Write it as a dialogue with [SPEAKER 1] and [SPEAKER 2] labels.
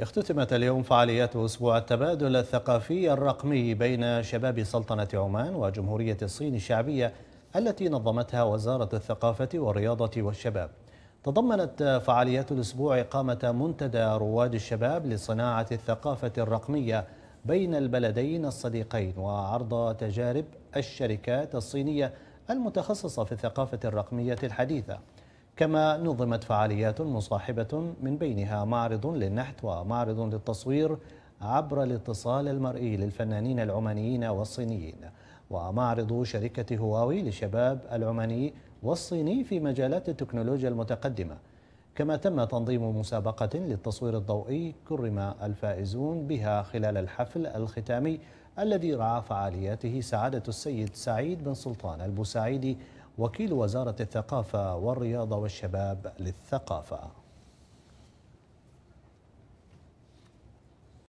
[SPEAKER 1] اختتمت اليوم فعاليات أسبوع التبادل الثقافي الرقمي بين شباب سلطنة عمان وجمهورية الصين الشعبية التي نظمتها وزارة الثقافة والرياضة والشباب تضمنت فعاليات الأسبوع إقامة منتدى رواد الشباب لصناعة الثقافة الرقمية بين البلدين الصديقين وعرض تجارب الشركات الصينية المتخصصة في الثقافة الرقمية الحديثة كما نظمت فعاليات مصاحبة من بينها معرض للنحت ومعرض للتصوير عبر الاتصال المرئي للفنانين العمانيين والصينيين ومعرض شركة هواوي للشباب العماني والصيني في مجالات التكنولوجيا المتقدمة كما تم تنظيم مسابقة للتصوير الضوئي كرم الفائزون بها خلال الحفل الختامي الذي رعى فعالياته سعادة السيد سعيد بن سلطان البوسعيدي وكيل وزارة الثقافة والرياضة والشباب للثقافة